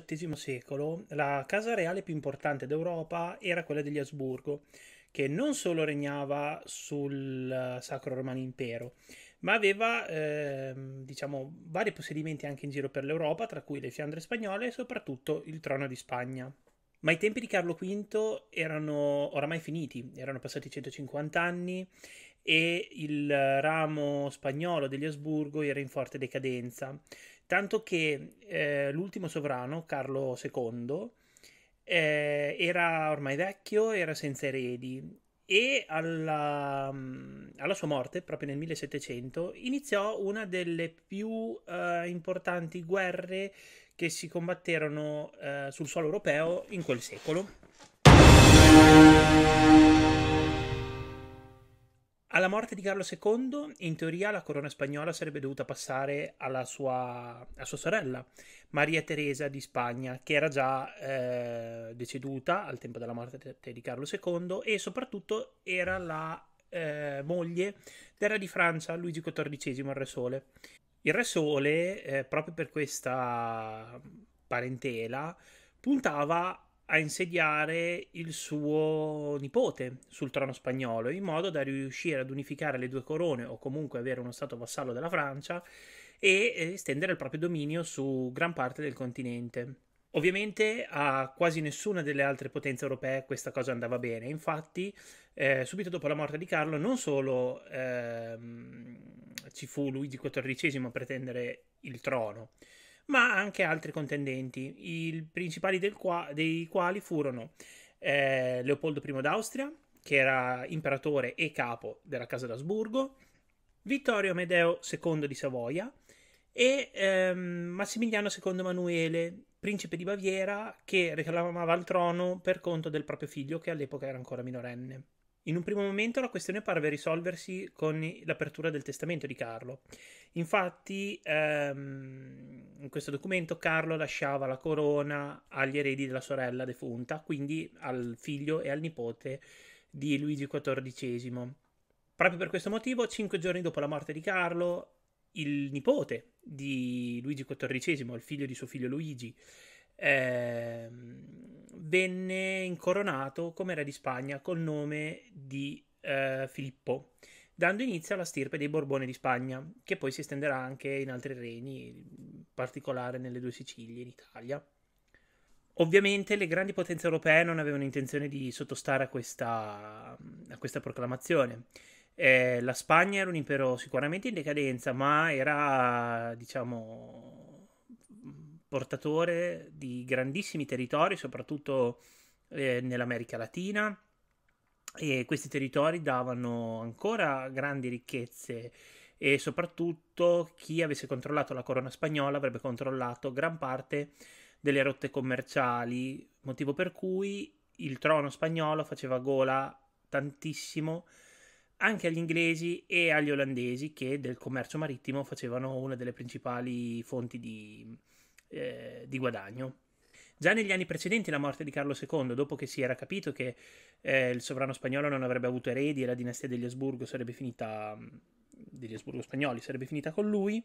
XVIII secolo la casa reale più importante d'Europa era quella degli Asburgo, che non solo regnava sul eh, Sacro Romano Impero, ma aveva eh, diciamo, vari possedimenti anche in giro per l'Europa, tra cui le Fiandre spagnole e soprattutto il trono di Spagna. Ma i tempi di Carlo V erano oramai finiti, erano passati 150 anni e il ramo spagnolo degli Asburgo era in forte decadenza, tanto che eh, l'ultimo sovrano, Carlo II, eh, era ormai vecchio, era senza eredi e alla, mm, alla, sua morte, proprio nel 1700, iniziò una delle più eh, importanti guerre che si combatterono eh, sul suolo europeo in quel secolo. Alla morte di Carlo II, in teoria, la corona spagnola sarebbe dovuta passare alla sua, sua sorella, Maria Teresa di Spagna, che era già eh, deceduta al tempo della morte di Carlo II e soprattutto era la eh, moglie del re di Francia, Luigi XIV, il Re Sole. Il Re Sole, eh, proprio per questa parentela, puntava a insediare il suo nipote sul trono spagnolo, in modo da riuscire ad unificare le due corone o comunque avere uno stato vassallo della Francia e eh, estendere il proprio dominio su gran parte del continente. Ovviamente a quasi nessuna delle altre potenze europee questa cosa andava bene, infatti eh, subito dopo la morte di Carlo non solo ehm, ci fu Luigi XIV a pretendere il trono, ma anche altri contendenti, i principali qua- dei quali furono eh, Leopoldo I d'Austria, che era imperatore e capo della Casa d'Asburgo, Vittorio Amedeo II di Savoia e ehm, Massimiliano II Emanuele, principe di Baviera, che reclamava il trono per conto del proprio figlio, che all'epoca era ancora minorenne. In un primo momento la questione parve risolversi con l'apertura del testamento di Carlo. Infatti, ehm, in questo documento Carlo lasciava la corona agli eredi della sorella defunta, quindi al figlio e al nipote di Luigi XIV. Proprio per questo motivo, cinque giorni dopo la morte di Carlo, il nipote di Luigi XIV, il figlio di suo figlio Luigi, eh, venne incoronato come re di Spagna col nome di eh, Filippo, dando inizio alla stirpe dei Borbone di Spagna, che poi si estenderà anche in altri regni, in particolare nelle due Sicilie in Italia. Ovviamente le grandi potenze europee non avevano intenzione di sottostare a questa, a questa proclamazione. Eh, la Spagna era un impero sicuramente in decadenza, ma era, diciamo, portatore di grandissimi territori, soprattutto eh, nell'America Latina, e questi territori davano ancora grandi ricchezze e soprattutto chi avesse controllato la corona spagnola avrebbe controllato gran parte delle rotte commerciali, motivo per cui il trono spagnolo faceva gola tantissimo anche agli inglesi e agli olandesi che del commercio marittimo facevano una delle principali fonti di, eh, di guadagno. Già negli anni precedenti la morte di Carlo II, dopo che si era capito che eh, il sovrano spagnolo non avrebbe avuto eredi e la dinastia degli Asburgo sarebbe finita mm, degli Asburgo spagnoli sarebbe finita con lui,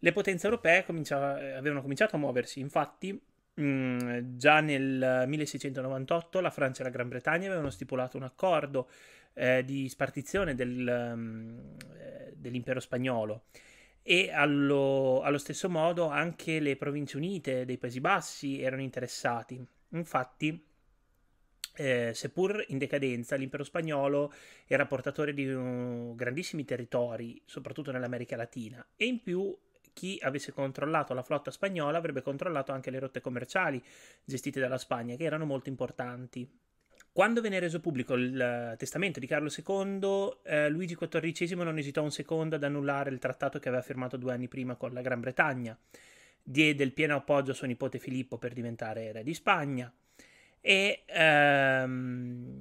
le potenze europee eh, avevano cominciato a muoversi. Infatti, mh, mm, già nel 1698 la Francia e la Gran Bretagna avevano stipulato un accordo eh, di spartizione del, um, dell'impero spagnolo e allo, allo stesso modo anche le province unite dei Paesi Bassi erano interessati. Infatti, eh, seppur in decadenza, l'impero spagnolo era portatore di uh, grandissimi territori, soprattutto nell'America Latina, e in più chi avesse controllato la flotta spagnola avrebbe controllato anche le rotte commerciali gestite dalla Spagna, che erano molto importanti. Quando venne reso pubblico il eh, testamento di Carlo II, eh, Luigi XIV non esitò un secondo ad annullare il trattato che aveva firmato due anni prima con la Gran Bretagna, diede il pieno appoggio a suo nipote Filippo per diventare re di Spagna e ehm,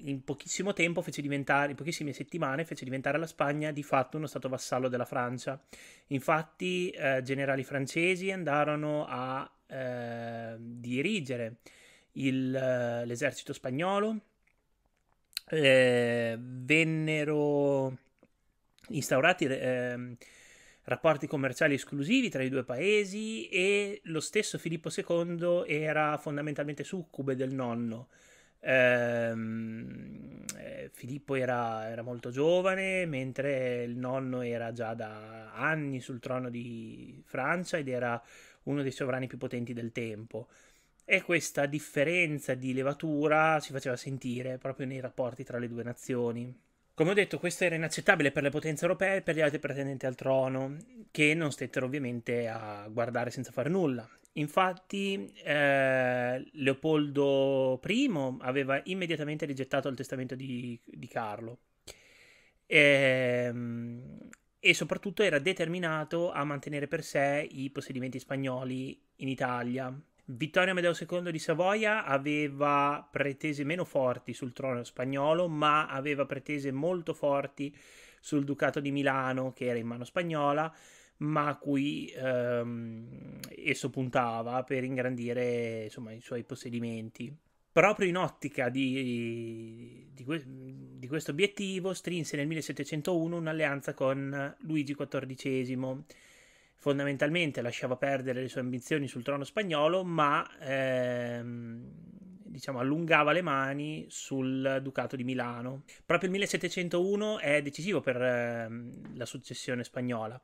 in pochissimo tempo, fece diventare, in pochissime settimane, fece diventare la Spagna di fatto uno stato vassallo della Francia. Infatti, eh, generali francesi andarono a eh, dirigere il, eh, l'esercito spagnolo, eh, vennero instaurati eh, rapporti commerciali esclusivi tra i due paesi e lo stesso Filippo II era fondamentalmente succube del nonno. Ehm, eh, Filippo era, era, molto giovane, mentre il nonno era già da anni sul trono di Francia ed era uno dei sovrani più potenti del tempo e questa differenza di levatura si faceva sentire proprio nei rapporti tra le due nazioni. Come ho detto, questo era inaccettabile per le potenze europee e per gli altri pretendenti al trono, che non stettero ovviamente a guardare senza fare nulla. Infatti, eh, Leopoldo I aveva immediatamente rigettato il testamento di, di Carlo e, ehm, e soprattutto era determinato a mantenere per sé i possedimenti spagnoli in Italia, Vittorio Amedeo II di Savoia aveva pretese meno forti sul trono spagnolo, ma aveva pretese molto forti sul Ducato di Milano, che era in mano spagnola, ma a cui ehm, esso puntava per ingrandire insomma, i suoi possedimenti. Proprio in ottica di, di, di questo obiettivo, strinse nel 1701 un'alleanza con Luigi XIV fondamentalmente lasciava perdere le sue ambizioni sul trono spagnolo, ma ehm, diciamo, allungava le mani sul Ducato di Milano. Proprio il 1701 è decisivo per ehm, la successione spagnola.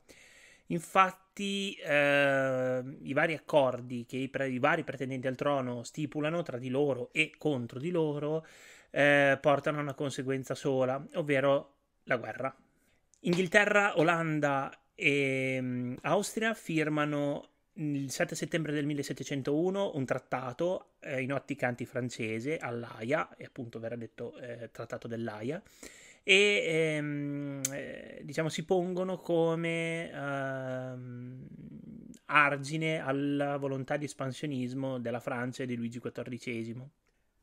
Infatti, eh, i vari accordi che i, pre- i, vari pretendenti al trono stipulano tra di loro e contro di loro eh, portano a una conseguenza sola, ovvero la guerra. Inghilterra, Olanda e ehm, Austria firmano il 7 settembre del 1701 un trattato eh, in ottica antifrancese all'AIA, e appunto verrà detto eh, trattato dell'AIA, e ehm, eh, diciamo si pongono come ehm, argine alla volontà di espansionismo della Francia e di Luigi XIV.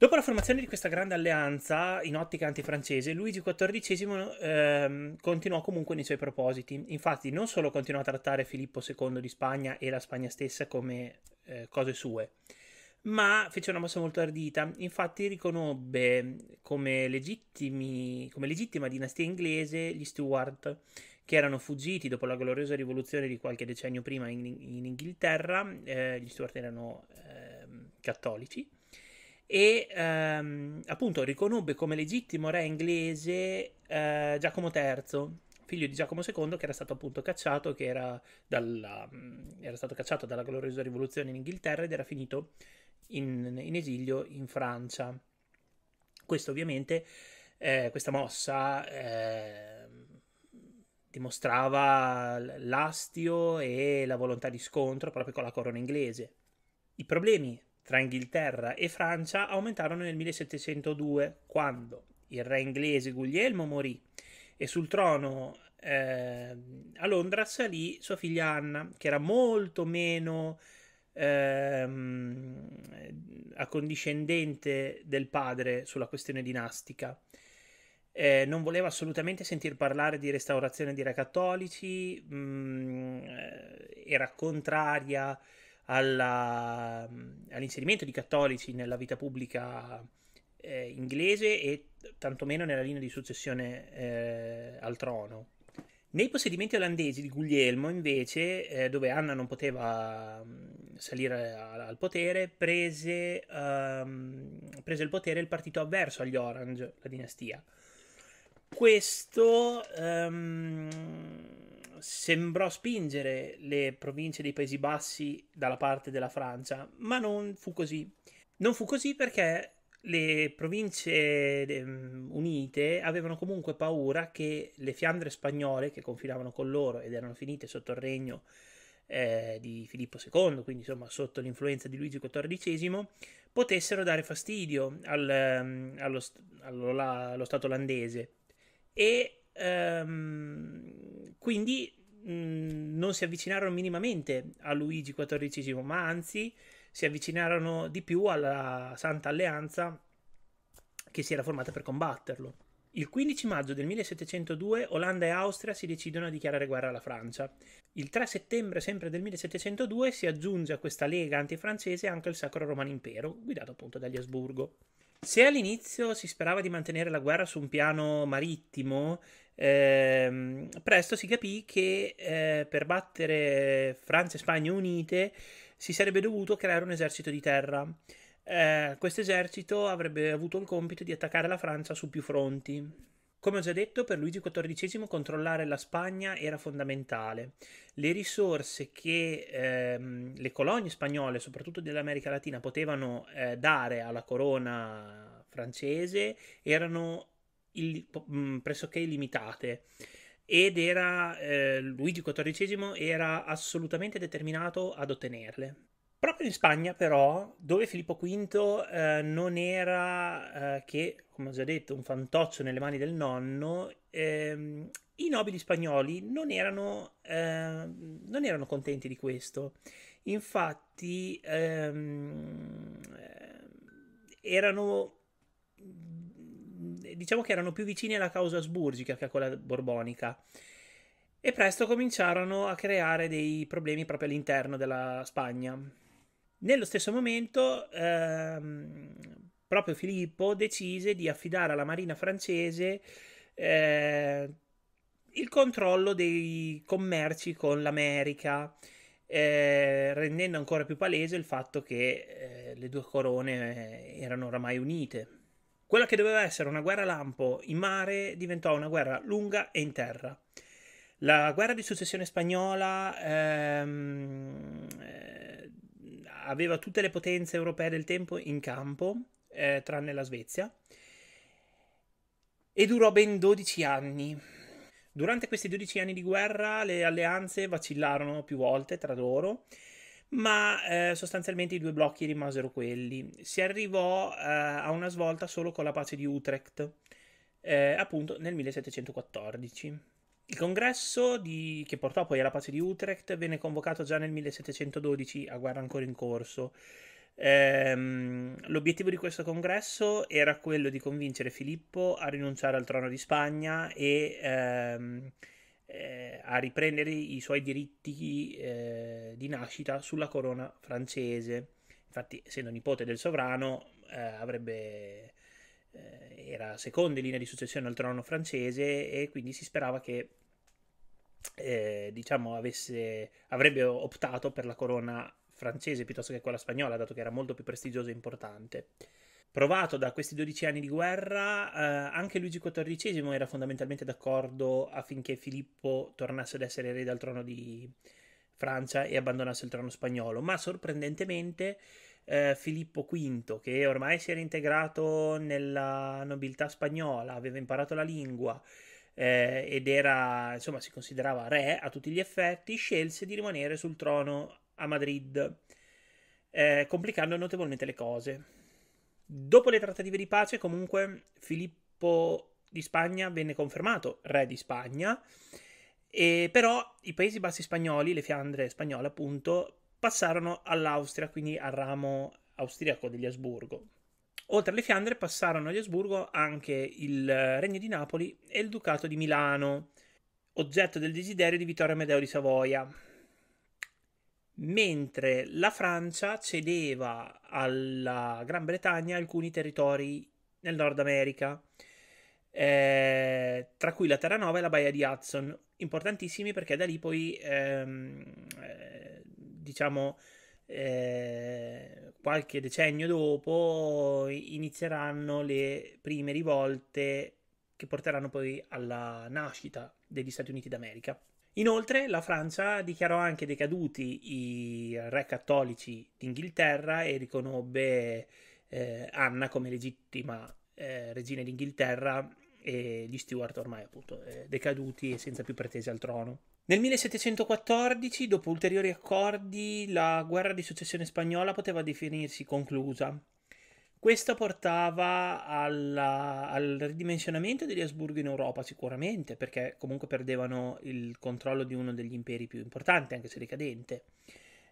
Dopo la formazione di questa grande alleanza in ottica antifrancese, Luigi XIV ehm, continuò comunque nei suoi propositi. Infatti, non solo continuò a trattare Filippo II di Spagna e la Spagna stessa come eh, cose sue, ma fece una mossa molto ardita. Infatti, riconobbe come, legittimi, come legittima dinastia inglese gli Stuart, che erano fuggiti dopo la gloriosa rivoluzione di qualche decennio prima in, in Inghilterra. Eh, gli Stuart erano eh, cattolici e ehm, appunto riconobbe come legittimo re inglese eh, Giacomo III, figlio di Giacomo II, che era stato appunto cacciato, che era, dalla, mm, era stato cacciato dalla gloriosa rivoluzione in Inghilterra ed era finito in, in esilio in Francia. Questo ovviamente, eh, questa mossa eh, dimostrava l'astio e la volontà di scontro proprio con la corona inglese. I problemi tra Inghilterra e Francia aumentarono nel 1702, quando il re inglese Guglielmo morì e sul trono eh, a Londra salì sua figlia Anna, che era molto meno ehm, accondiscendente del padre sulla questione dinastica. Eh, non voleva assolutamente sentir parlare di restaurazione di re cattolici, mh, mm, eh, era contraria eh, alla, mm, all'inserimento di cattolici nella vita pubblica eh, inglese e tantomeno nella linea di successione eh, al trono. Nei possedimenti olandesi di Guglielmo, invece, eh, dove Anna non poteva mm, salire a, al potere, prese, um, prese, il potere il partito avverso agli Orange, la dinastia. Questo um, sembrò spingere le province dei Paesi Bassi dalla parte della Francia, ma non fu così. Non fu così perché le province mm, unite avevano comunque paura che le Fiandre spagnole, che confinavano con loro ed erano finite sotto il regno eh, di Filippo II, quindi insomma sotto l'influenza di Luigi XIV, potessero dare fastidio al, mm, allo, allo, allo Stato olandese e Ehm, quindi mh, non si avvicinarono minimamente a Luigi XIV, ma anzi si avvicinarono di più alla Santa Alleanza che si era formata per combatterlo. Il 15 maggio del 1702 Olanda e Austria si decidono a dichiarare guerra alla Francia. Il 3 settembre sempre del 1702 si aggiunge a questa lega antifrancese anche il Sacro Romano Impero, guidato appunto dagli Asburgo. Se all'inizio si sperava di mantenere la guerra su un piano marittimo, ehm, presto si capì che eh, per battere Francia e Spagna unite si sarebbe dovuto creare un esercito di terra. Eh, questo esercito avrebbe avuto il compito di attaccare la Francia su più fronti. Come ho già detto, per Luigi XIV controllare la Spagna era fondamentale. Le risorse che ehm, le colonie spagnole, soprattutto dell'America Latina, potevano eh, dare alla corona francese erano il, mh, pressoché illimitate ed era, eh, Luigi XIV era assolutamente determinato ad ottenerle. Proprio in Spagna, però, dove Filippo V eh, non era eh, che, come ho già detto, un fantoccio nelle mani del nonno, ehm, i nobili spagnoli non erano, ehm, non erano, contenti di questo. Infatti, ehm, eh, erano diciamo che erano più vicini alla causa asburgica che a quella borbonica. E presto cominciarono a creare dei problemi proprio all'interno della Spagna. Nello stesso momento, ehm, proprio Filippo decise di affidare alla marina francese eh, il controllo dei commerci con l'America, eh, rendendo ancora più palese il fatto che eh, le due corone eh, erano oramai unite. Quella che doveva essere una guerra lampo in mare diventò una guerra lunga e in terra. La guerra di successione spagnola ehm, aveva tutte le potenze europee del tempo in campo, eh, tranne la Svezia, e durò ben 12 anni. Durante questi 12 anni di guerra le alleanze vacillarono più volte tra loro, ma eh, sostanzialmente i due blocchi rimasero quelli. Si arrivò eh, a una svolta solo con la pace di Utrecht, eh, appunto nel 1714. Il congresso di... che portò poi alla pace di Utrecht venne convocato già nel 1712, a guerra ancora in corso. Ehm, l'obiettivo di questo congresso era quello di convincere Filippo a rinunciare al trono di Spagna e ehm, eh, a riprendere i suoi diritti eh, di nascita sulla corona francese. Infatti, essendo nipote del sovrano, eh, avrebbe, eh, era seconda in linea di successione al trono francese e quindi si sperava che eh, diciamo, avesse, avrebbe optato per la corona francese piuttosto che quella spagnola, dato che era molto più prestigiosa e importante. Provato da questi 12 anni di guerra, eh, anche Luigi XIV era fondamentalmente d'accordo affinché Filippo tornasse ad essere re dal trono di Francia e abbandonasse il trono spagnolo, ma sorprendentemente eh, Filippo V, che ormai si era integrato nella nobiltà spagnola, aveva imparato la lingua, eh, ed era, insomma, si considerava re a tutti gli effetti, scelse di rimanere sul trono a Madrid, eh, complicando notevolmente le cose. Dopo le trattative di pace, comunque, Filippo di Spagna venne confermato re di Spagna, e però i Paesi Bassi spagnoli, le Fiandre spagnole appunto, passarono all'Austria, quindi al ramo austriaco degli Asburgo. Oltre alle Fiandre passarono agli Asburgo anche il eh, Regno di Napoli e il Ducato di Milano, oggetto del desiderio di Vittorio Amedeo di Savoia. Mentre la Francia cedeva alla Gran Bretagna alcuni territori nel Nord America, eh, tra cui la Terranova e la Baia di Hudson, importantissimi perché da lì poi ehm, eh, diciamo eh, qualche decennio dopo inizieranno le prime rivolte che porteranno poi alla nascita degli Stati Uniti d'America. Inoltre la Francia dichiarò anche decaduti i re cattolici d'Inghilterra e riconobbe eh, Anna come legittima eh, regina d'Inghilterra e gli Stuart ormai appunto eh, decaduti e senza più pretese al trono. Nel 1714, dopo ulteriori accordi, la guerra di successione spagnola poteva definirsi conclusa. Questo portava alla, al ridimensionamento degli Asburgo in Europa sicuramente, perché comunque perdevano il controllo di uno degli imperi più importanti, anche se ricadente.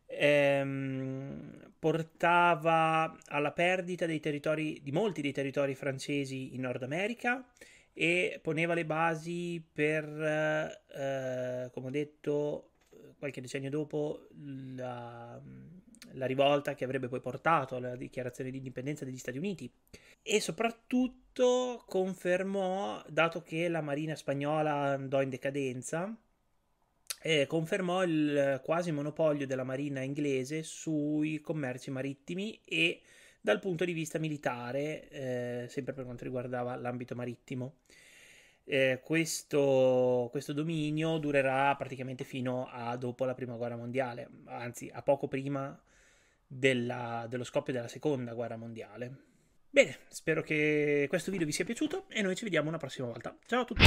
Ehm, portava alla perdita dei territori, di molti dei territori francesi in Nord America e poneva le basi per, eh, eh, come ho detto, qualche decennio dopo la, la, rivolta che avrebbe poi portato alla dichiarazione di indipendenza degli Stati Uniti e soprattutto confermò, dato che la marina spagnola andò in decadenza, eh, confermò il quasi monopolio della marina inglese sui commerci marittimi e dal punto di vista militare, eh, sempre per quanto riguardava l'ambito marittimo. Eh, questo, questo, dominio durerà praticamente fino a dopo la prima guerra mondiale, anzi a poco prima della, dello scoppio della seconda guerra mondiale. Bene, spero che questo video vi sia piaciuto e noi ci vediamo una prossima volta. Ciao a tutti!